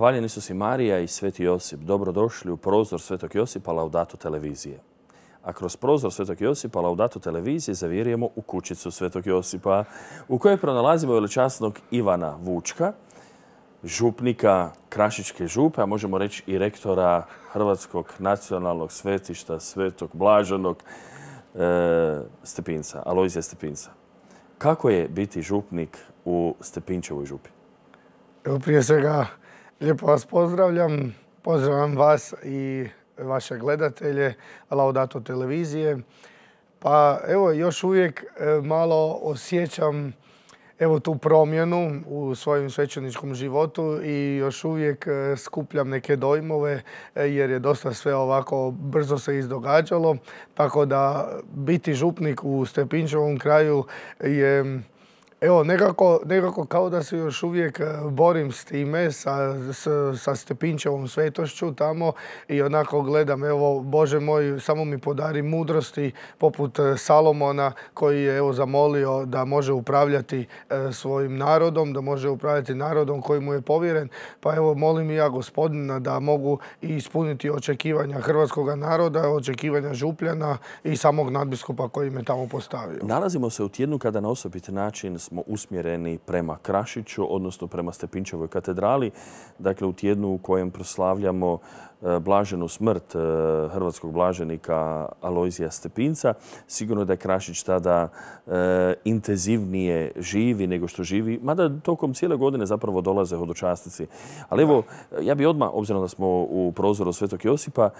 Hvaljeni su si Marija i Sveti Josip, dobrodošli u prozor Svetog Josipa Laudato televizije. A kroz prozor Svetog Josipa Laudato televizije zavirujemo u kućicu Svetog Josipa u kojoj pronalazimo veličasnog Ivana Vučka, župnika Krašičke župe, a možemo reći i rektora Hrvatskog nacionalnog svetišta Svetog Blaženog e, Stepinca, Alojzija Stepinca. Kako je biti župnik u Stepinčevoj župi? Evo prije svega Lijepo vas pozdravljam. Pozdravljam vas i vaše gledatelje Laudato televizije. Pa evo još uvijek e, malo osjećam evo tu promjenu u svojem svećeničkom životu i još uvijek e, skupljam neke dojmove e, jer je dosta sve ovako brzo se izdogađalo. Tako da biti župnik u Stepinčevom kraju je Evo, nekako, kao da se još uvijek e, borim s time, sa, Stepinčevom svetošću tamo i onako gledam, evo, Bože moj, samo mi podari mudrosti poput e, Salomona koji je evo, zamolio da može upravljati e, svojim narodom, da može upravljati narodom koji mu je povjeren. Pa evo, molim i ja gospodina da mogu ispuniti očekivanja hrvatskog naroda, očekivanja župljana i samog nadbiskupa koji me tamo postavio. Nalazimo se u tjednu kada na osobit način smo usmjereni prema Krašiću, odnosno prema Stepinčevoj katedrali, dakle u tjednu u kojem proslavljamo E, blaženu smrt e, hrvatskog blaženika Alojzija Stepinca. Sigurno da je Krašić tada e, intenzivnije živi nego što živi, mada tokom cijele godine zapravo dolaze hodočastici. Ali evo, ja bi odmah, obzirom da smo u prozoru Svetog Josipa,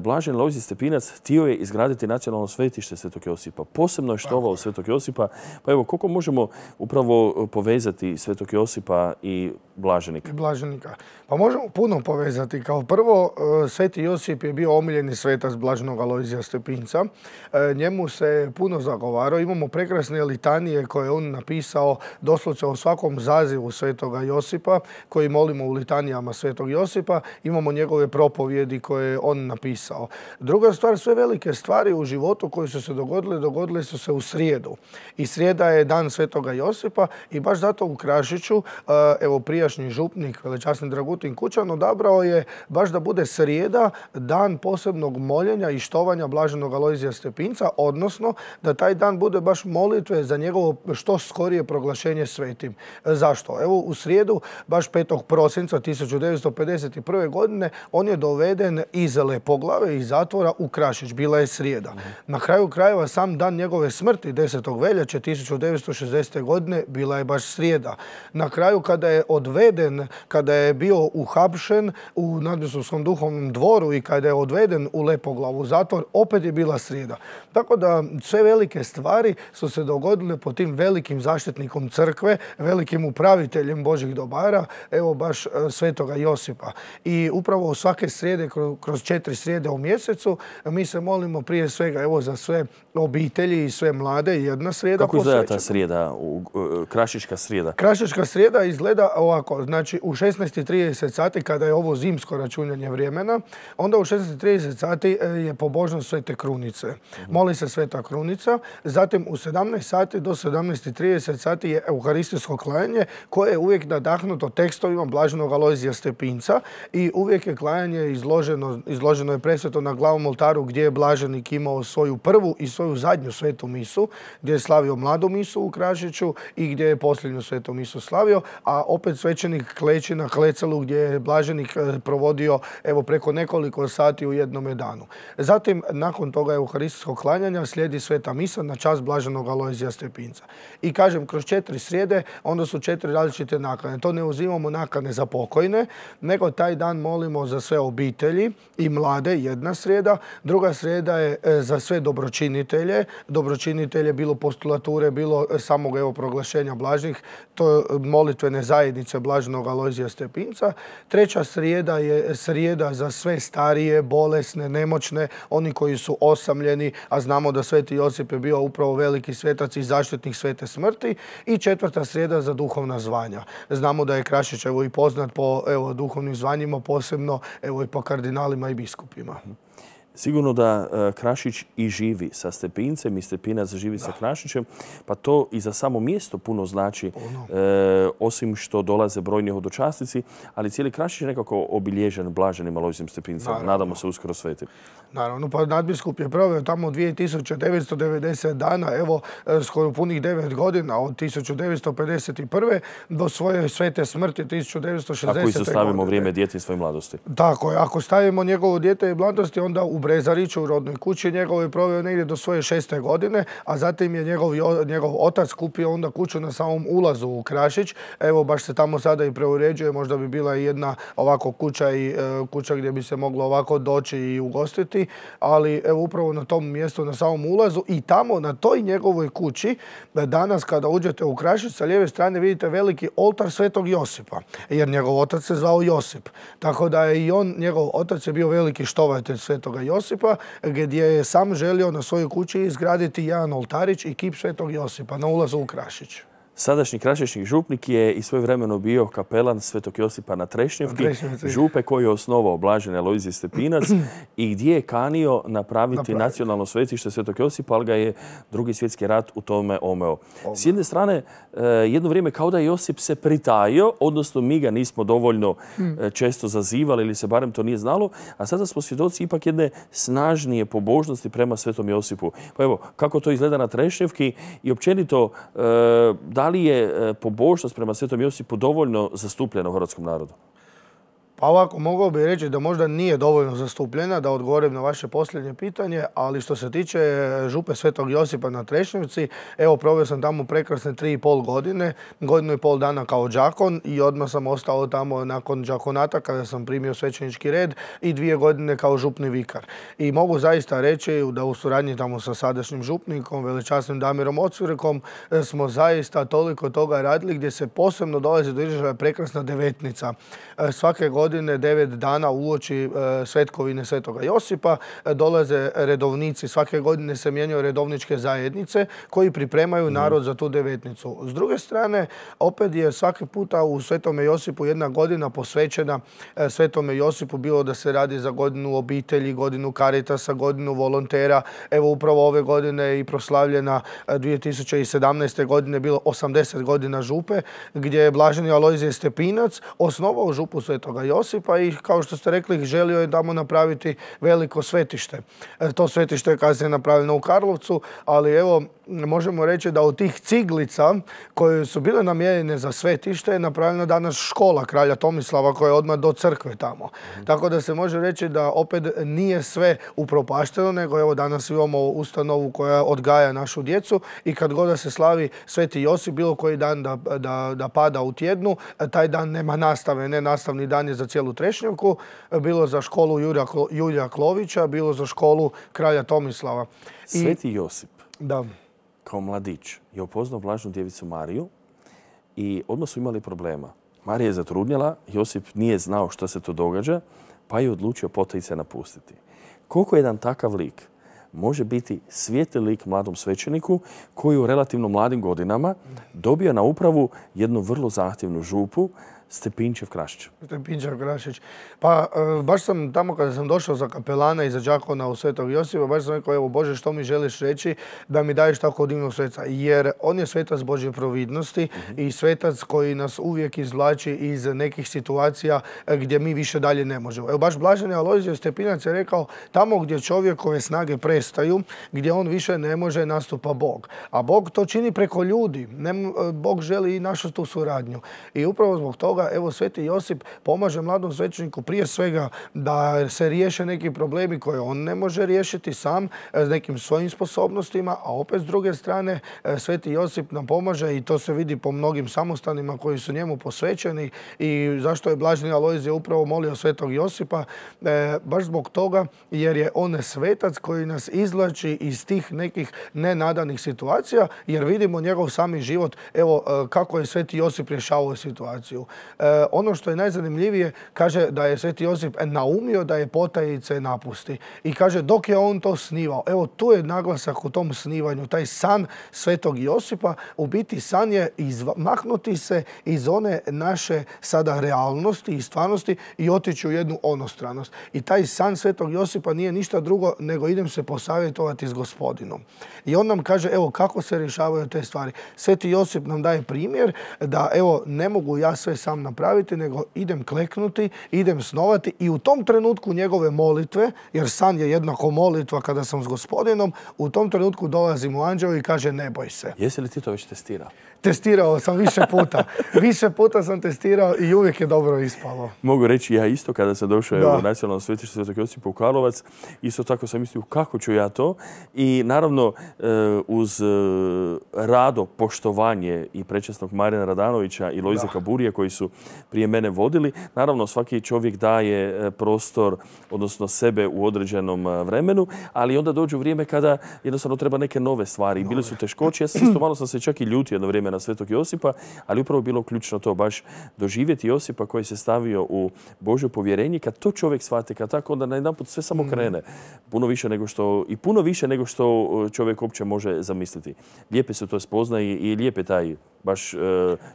blažen Alojzij Stepinac htio je izgraditi nacionalno svetište Svetog Josipa. Posebno je štovao Svetog Josipa. Pa evo, koliko možemo upravo povezati Svetog Josipa i blaženika? Blaženika. Pa možemo puno povezati. Kao prvo, Sveti Josip je bio omiljeni svetac Blažnog Alojzija Stepinca. E, njemu se puno zagovarao. Imamo prekrasne litanije koje je on napisao doslovce o svakom zazivu Svetoga Josipa koji molimo u litanijama Svetog Josipa. Imamo njegove propovjedi koje je on napisao. Druga stvar, sve velike stvari u životu koje su se dogodile, dogodile su se u srijedu. I srijeda je dan Svetoga Josipa i baš zato u Krašiću, e, evo prijašnji župnik, velečasni Dragutin Kućan, odabrao je baš da bude srijeda dan posebnog moljenja i štovanja Blaženog Alojzija Stepinca, odnosno da taj dan bude baš molitve za njegovo što skorije proglašenje svetim. Zašto? Evo u srijedu, baš 5. prosinca 1951. godine, on je doveden iz Lepoglave, iz zatvora u Krašić. Bila je srijeda. Na kraju krajeva sam dan njegove smrti 10. veljače 1960. godine bila je baš srijeda. Na kraju kada je odveden, kada je bio uhapšen u nadbisovskom duhu Duhovnom dvoru i kada je odveden u Lepoglavu zatvor, opet je bila srijeda. Tako da sve velike stvari su se dogodile po tim velikim zaštitnikom crkve, velikim upraviteljem Božih dobara, evo baš e, svetoga Josipa. I upravo svake srijede, kroz četiri srijede u mjesecu, mi se molimo prije svega evo za sve obitelji i sve mlade jedna srijeda Kako izgleda ta srijeda, e, krašička srijeda? Krašička srijeda izgleda ovako, znači u 16.30 sati kada je ovo zimsko računanje vrijeme vremena, onda u 16.30 sati e, je pobožnost Svete Krunice. Mhm. Moli se Sveta Krunica, zatim u 17 sati do 17.30 sati je euharistijsko klajanje koje je uvijek nadahnuto tekstovima Blaženog Alojzija Stepinca i uvijek je klajanje izloženo, je presveto na glavom oltaru gdje je Blaženik imao svoju prvu i svoju zadnju svetu misu, gdje je slavio mladu misu u Kražiću i gdje je posljednju svetu misu slavio, a opet svećenik kleči na klecelu gdje je Blaženik e, provodio e, evo preko nekoliko sati u jednome danu. Zatim, nakon toga euharistijskog klanjanja slijedi sveta misa na čas blaženog Alojzija Stepinca. I kažem, kroz četiri srijede, onda su četiri različite nakane. To ne uzimamo nakane za pokojne, nego taj dan molimo za sve obitelji i mlade, jedna srijeda. Druga srijeda je e, za sve dobročinitelje. Dobročinitelje bilo postulature, bilo e, samog evo proglašenja blažnih, to e, molitvene zajednice blaženog Alojzija Stepinca. Treća srijeda je srijeda za sve starije, bolesne, nemoćne, oni koji su osamljeni, a znamo da Sveti Josip je bio upravo veliki svetac i zaštitnik svete smrti i četvrta srijeda za duhovna zvanja. Znamo da je Krašić i poznat po duhovnim zvanjima, posebno evo, i po kardinalima i biskupima. Sigurno da e, Krašić i živi sa Stepincem i Stepinac živi sa Krašićem, pa to i za samo mjesto puno znači, ono. e, osim što dolaze brojni hodočasnici, ali cijeli Krašić je nekako obilježen blaženim Alojzim Stepincem. Nadamo se uskoro sveti. Naravno, pa nadbiskup je proveo tamo 2990 dana, evo e, skoro punih 9 godina, od 1951. do svoje svete smrti 1960. Ako izostavimo stavimo vrijeme djeti i mladosti. Tako je, ako stavimo njegovo djete i mladosti, onda u Brezariću, u rodnoj kući, njegov je proveo negdje do svoje šeste godine, a zatim je njegov, njegov otac kupio onda kuću na samom ulazu u Krašić. Evo, baš se tamo sada i preuređuje, možda bi bila i jedna ovako kuća, i, e, kuća gdje bi se moglo ovako doći i ugostiti ali evo upravo na tom mjestu, na samom ulazu i tamo na toj njegovoj kući, danas kada uđete u Krašić, sa lijeve strane vidite veliki oltar Svetog Josipa, jer njegov otac se zvao Josip. Tako da je i on, njegov otac je bio veliki štovatelj Svetoga Josipa, gdje je sam želio na svojoj kući izgraditi jedan oltarić i kip Svetog Josipa na ulazu u Krašić. Sadašnji krašički župnik je i svoje vremeno bio kapelan Svetog Josipa na Trešnjevki, župe koju je osnovao Blažen Alojzije Stepinac i gdje je kanio napraviti nacionalno svetište Svetog Josipa, ali ga je drugi svjetski rat u tome omeo. S jedne strane, e, jedno vrijeme kao da je Josip se pritajio, odnosno mi ga nismo dovoljno e, hmm. često zazivali ili se barem to nije znalo, a sada smo svjedoci ipak jedne snažnije pobožnosti prema Svetom Josipu. Pa evo, kako to izgleda na Trešnjevki i općenito e, da li je e, pobožnost prema svetom Josipu dovoljno zastupljena u hrvatskom narodu? Pa ovako, mogao bih reći da možda nije dovoljno zastupljena, da odgovorim na vaše posljednje pitanje, ali što se tiče e, župe Svetog Josipa na Trešnjevci, evo proveo sam tamo prekrasne tri i pol godine, godinu i pol dana kao džakon i odmah sam ostao tamo nakon džakonata kada sam primio svećenički red i dvije godine kao župni vikar. I mogu zaista reći da u suradnji tamo sa sadašnjim župnikom, veličasnim Damirom Ocvirkom, e, smo zaista toliko toga radili gdje se posebno dolazi do izražaja prekrasna devetnica. E, svake godine godine, devet dana uoči e, svetkovine Svetoga Josipa, e, dolaze redovnici. Svake godine se mijenjaju redovničke zajednice koji pripremaju mhm. narod za tu devetnicu. S druge strane, opet je svaki puta u Svetome Josipu jedna godina posvećena e, Svetome Josipu, bilo da se radi za godinu obitelji, godinu karitasa, godinu volontera. Evo upravo ove godine je i proslavljena 2017. godine bilo 80 godina župe, gdje je Blaženi Alojzije Stepinac osnovao župu Svetoga Josipa Josipa i kao što ste rekli želio je da mu napraviti veliko svetište. E, to svetište je kasnije napravljeno u Karlovcu, ali evo možemo reći da od tih ciglica koje su bile namijenjene za svetište je napravljena danas škola kralja Tomislava koja je odmah do crkve tamo. Tako da se može reći da opet nije sve upropašteno, nego evo danas imamo ustanovu koja odgaja našu djecu i kad god da se slavi sveti Josip bilo koji dan da, pada u tjednu, taj dan nema nastave, ne nastavni dan je za cijelu trešnjaku, bilo za školu Jurja, Klovića, bilo za školu kralja Tomislava. Sveti Josip. Da kao mladić je upoznao Blažnu djevicu Mariju i odmah su imali problema. Marija je zatrudnjela, Josip nije znao što se to događa, pa je odlučio potajice napustiti. Koliko jedan takav lik može biti svijetli lik mladom svećeniku koji u relativno mladim godinama dobio na upravu jednu vrlo zahtjevnu župu Stepinčev Krašić. Stepinčev Krašić. Pa e, baš sam tamo kada sam došao za kapelana i za džakona u Svetog Josipa, baš sam rekao, evo Bože, što mi želiš reći da mi daješ tako divnog sveca? Jer on je svetac Božje providnosti i svetac koji nas uvijek izvlači iz nekih situacija e, gdje mi više dalje ne možemo. Evo baš Blaženi Alojzio Stepinac je rekao, tamo gdje čovjekove snage prestaju, gdje on više ne može, nastupa Bog. A Bog to čini preko ljudi. E, Bog želi i našu tu suradnju. I upravo zbog toga evo Sveti Josip pomaže mladom svećeniku prije svega da se riješe neki problemi koje on ne može riješiti sam e, s nekim svojim sposobnostima, a opet s druge strane e, Sveti Josip nam pomaže i to se vidi po mnogim samostanima koji su njemu posvećeni i zašto je Blažni je upravo molio Svetog Josipa, e, baš zbog toga jer je on svetac koji nas izlači iz tih nekih nenadanih situacija jer vidimo njegov sami život, evo kako je Sveti Josip rješavao situaciju. E, ono što je najzanimljivije, kaže da je Sveti Josip naumio da je potajice napusti. I kaže dok je on to snivao. Evo tu je naglasak u tom snivanju. Taj san Svetog Josipa u biti san je se iz one naše sada realnosti i stvarnosti i otići u jednu onostranost. I taj san Svetog Josipa nije ništa drugo nego idem se posavjetovati s gospodinom. I on nam kaže evo kako se rješavaju te stvari. Sveti Josip nam daje primjer da evo ne mogu ja sve sam napraviti, nego idem kleknuti, idem snovati i u tom trenutku njegove molitve, jer san je jednako molitva kada sam s gospodinom, u tom trenutku dolazim u anđeo i kaže ne boj se. Jesi li ti to već testirao? testirao sam više puta. Više puta sam testirao i uvijek je dobro ispalo. Mogu reći ja isto kada sam došao u nacionalno svetište sv. Josipa u Karlovac. Isto tako sam mislio kako ću ja to. I naravno e, uz e, rado poštovanje i prečestnog Marina Radanovića i Lojza Kaburija koji su prije mene vodili. Naravno svaki čovjek daje e, prostor, odnosno sebe u određenom vremenu, ali onda dođu vrijeme kada jednostavno treba neke nove stvari. i Bili su teškoći, Ja sam isto malo sam se čak i ljutio jedno vrijeme na Svetog Josipa, ali upravo bilo ključno to baš doživjeti Josipa koji se stavio u Božje povjerenje. Kad to čovjek shvati, kad tako, onda na jedan put sve samo mm. krene. Puno više nego što, i puno više nego što uh, čovjek uopće može zamisliti. Lijepe se to spozna i, i lijepe taj baš uh,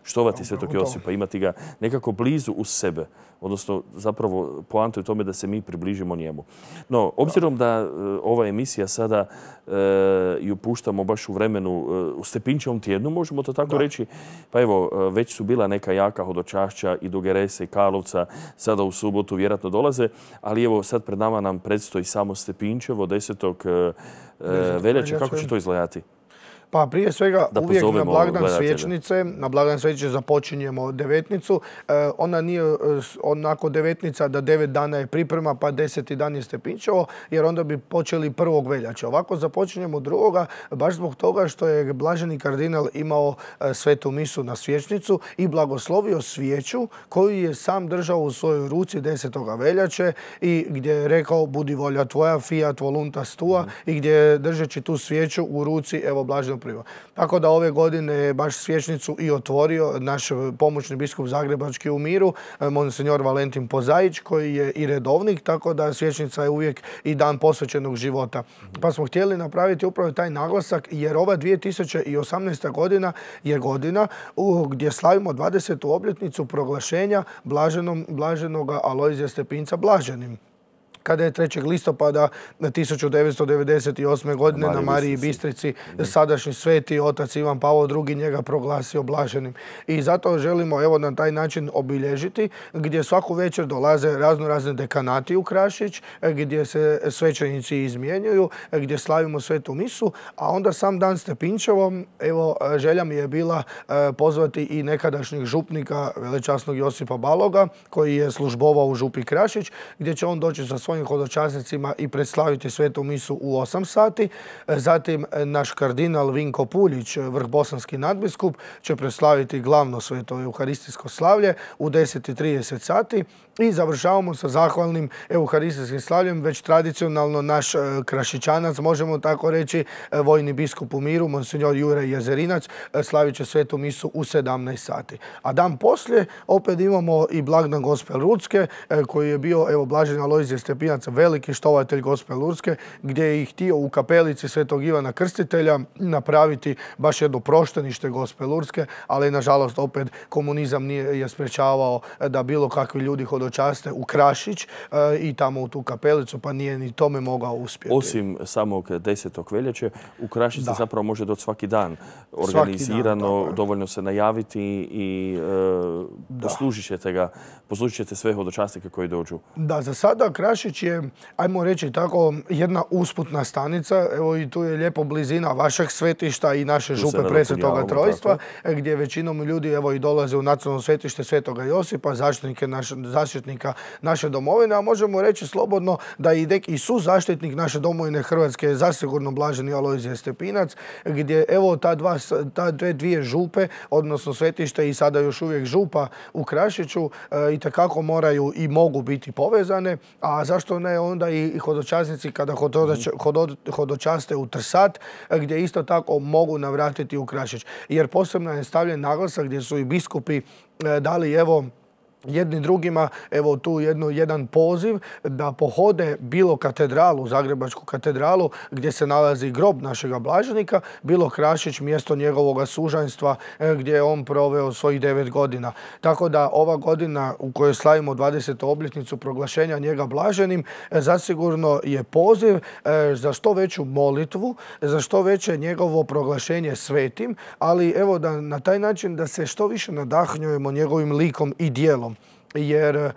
štovati Svetog Josipa, imati ga nekako blizu uz sebe. Odnosno, zapravo poanto je tome da se mi približimo njemu. No, obzirom da uh, ova emisija sada ju puštamo baš u vremenu, u stepinčevom tjednu, možemo to tako tako reći. Pa evo, e, već su bila neka jaka hodočašća i do Gerese i Karlovca, sada u subotu vjerojatno dolaze, ali evo sad pred nama nam predstoji samo Stepinčevo 10. 10. E, e, veljače. Kako će to izgledati? Pa prije svega uvijek na blagdan svječnice, na blagdan svječnice započinjemo devetnicu. E, ona nije e, onako devetnica da devet dana je priprema pa deseti dan je stepinčevo, jer onda bi počeli prvog veljača. Ovako započinjemo drugoga baš zbog toga što je blaženi kardinal imao e, svetu misu na svječnicu i blagoslovio svijeću koju je sam držao u svojoj ruci desetoga veljače i gdje je rekao budi volja tvoja, fiat voluntas tua mhm. i gdje držeći tu svijeću u ruci evo blaženo tako da ove godine je baš svječnicu i otvorio naš pomoćni biskup Zagrebački u miru, eh, monsenjor Valentin Pozajić koji je i redovnik, tako da svječnica je uvijek i dan posvećenog života. Pa smo htjeli napraviti upravo taj naglasak, jer ova 2018. godina je godina gdje slavimo 20. obljetnicu proglašenja blaženog Alojzija Stepinca blaženim kada je 3. listopada 1998. godine na Mariji Bistrici mhm. sadašnji sveti otac Ivan Pavo II. njega proglasio blaženim. I zato želimo evo na taj način obilježiti gdje svaku večer dolaze razno razne dekanati u Krašić, gdje se svećenici izmjenjuju, gdje slavimo svetu misu, a onda sam dan Stepinčevom, evo želja mi je bila e, pozvati i nekadašnjih župnika, velečasnog Josipa Baloga, koji je službovao u župi Krašić, gdje će on doći sa svojim svojim hodočasnicima i predslaviti svetu misu u 8 sati. Zatim e, naš kardinal Vinko Puljić, e, vrhbosanski nadbiskup, će predstaviti glavno sveto euharistijsko slavlje u 10.30 sati i završavamo sa zahvalnim euharistijskim slavljem, već tradicionalno naš e, krašićanac, možemo tako reći, vojni biskup u miru, monsignor Jure Jezerinac, slavit će svetu misu u 17 sati. A dan poslije opet imamo i blagdan gospel Rudske, koji je bio, evo, Blažen Alojzije veliki štovatelj Gospe Lurske, gdje je i htio u kapelici Svetog Ivana Krstitelja napraviti baš jedno proštenište Gospe Lurske, ali nažalost opet komunizam nije je sprečavao da bilo kakvi ljudi hodočaste u Krašić e, i tamo u tu kapelicu, pa nije ni tome mogao uspjeti. Osim samog 10. veljače, u se zapravo može doći svaki dan organizirano, dovoljno se najaviti i e, poslužit ćete ga, poslužit ćete sve hodočastike koji dođu. Da, za sada Krašić će je, ajmo reći tako, jedna usputna stanica, evo i tu je lijepo blizina vašeg svetišta i naše župe presvetoga trojstva, gdje većinom ljudi evo i dolaze u nacionalno svetište svetoga Josipa, zaštitnika naše domovine, a možemo reći slobodno da i neki su zaštitnik naše domovine Hrvatske je zasigurno blaženi Alojzije Stepinac, gdje evo ta, dve dvije župe, odnosno svetište i sada još uvijek župa u Krašiću, i e, itekako moraju i mogu biti povezane. A zašto zašto ne onda i, hodočasnici kada mhm. hodočaste u Trsat, gdje isto tako mogu navratiti u Krašić. Jer posebno je stavljen naglasak gdje su i biskupi eh, dali evo jedni drugima evo tu jedno, jedan poziv da pohode bilo katedralu, Zagrebačku katedralu gdje se nalazi grob našega blaženika, bilo Krašić mjesto njegovog sužanstva e, gdje je on proveo svojih devet godina. Tako da ova godina u kojoj slavimo 20. obljetnicu proglašenja njega blaženim e, zasigurno je poziv e, za što veću molitvu, za što veće njegovo proglašenje svetim, ali evo da na taj način da se što više nadahnjujemo njegovim likom i dijelom jer e,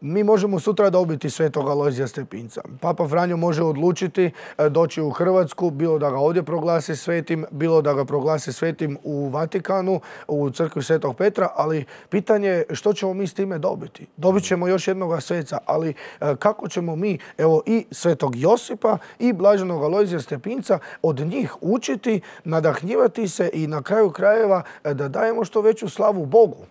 mi možemo sutra dobiti svetog Alojzija Stepinca. Papa Franjo može odlučiti e, doći u Hrvatsku, bilo da ga ovdje proglasi svetim, bilo da ga proglasi svetim u Vatikanu, u crkvi svetog Petra, ali pitanje je što ćemo mi s time dobiti. Dobit ćemo još jednog sveca, ali e, kako ćemo mi, evo i svetog Josipa i blaženog Alojzija Stepinca od njih učiti, nadahnjivati se i na kraju krajeva da dajemo što veću slavu Bogu.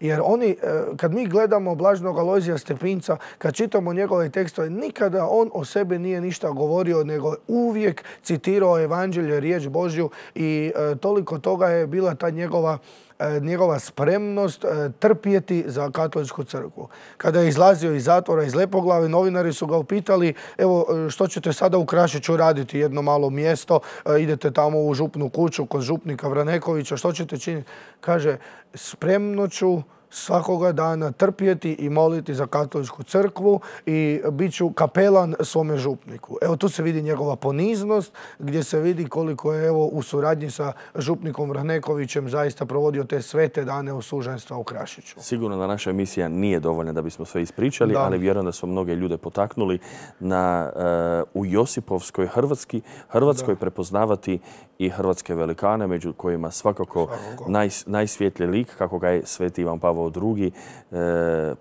Jer oni, e, kad mi gledamo Blažnog Alojzija Stepinca, kad čitamo njegove tekstove, nikada on o sebi nije ništa govorio, nego uvijek citirao evanđelje, riječ Božju i e, toliko toga je bila ta njegova E, njegova spremnost e, trpjeti za katoličku crkvu. Kada je izlazio iz zatvora, iz Lepoglave, novinari su ga upitali evo e, što ćete sada u Krašiću raditi, jedno malo mjesto, idete tamo u župnu kuću kod župnika Vranekovića, što ćete činiti? Kaže, spremno ću svakoga dana trpjeti i moliti za katoličku crkvu i bit ću kapelan svome župniku. Evo tu se vidi njegova poniznost gdje se vidi koliko je evo u suradnji sa župnikom vranekovićem zaista provodio te svete dane osuženstva u Krašiću. Sigurno da naša emisija nije dovoljna da bismo sve ispričali, ali vjerujem da smo mnoge ljude potaknuli na eh, u Josipovskoj Hrvatski, Hrvatskoj prepoznavati i hrvatske velikane, među kojima svakako, svakako. Naj, najsvjetlji lik kako ga je sveti Ivan Pavo, drugi e,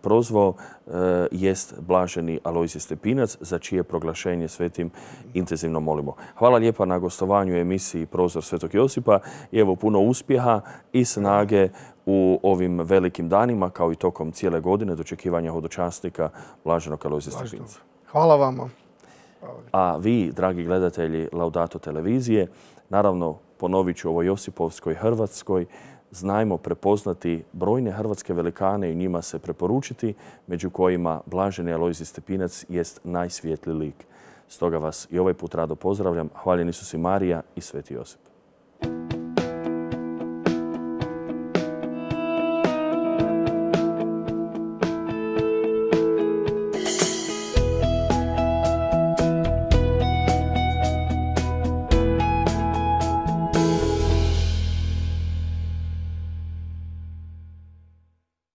prozvao e, jest blaženi Alojzije Stepinac za čije proglašenje svetim intenzivno molimo. Hvala lijepa na gostovanju emisiji Prozor Svetog Josipa i evo puno uspjeha i snage u ovim velikim danima kao i tokom cijele godine dočekivanja hodočasnika blaženog Alojzi Stepinca. Hvala vam A vi, dragi gledatelji Laudato televizije, naravno ponovit ću ovo Josipovskoj Hrvatskoj, znajmo prepoznati brojne hrvatske velikane i njima se preporučiti, među kojima blaženi Alojzi Stepinac jest najsvjetliji lik. Stoga vas i ovaj put rado pozdravljam. hvaljen su si Marija i Sveti Josip.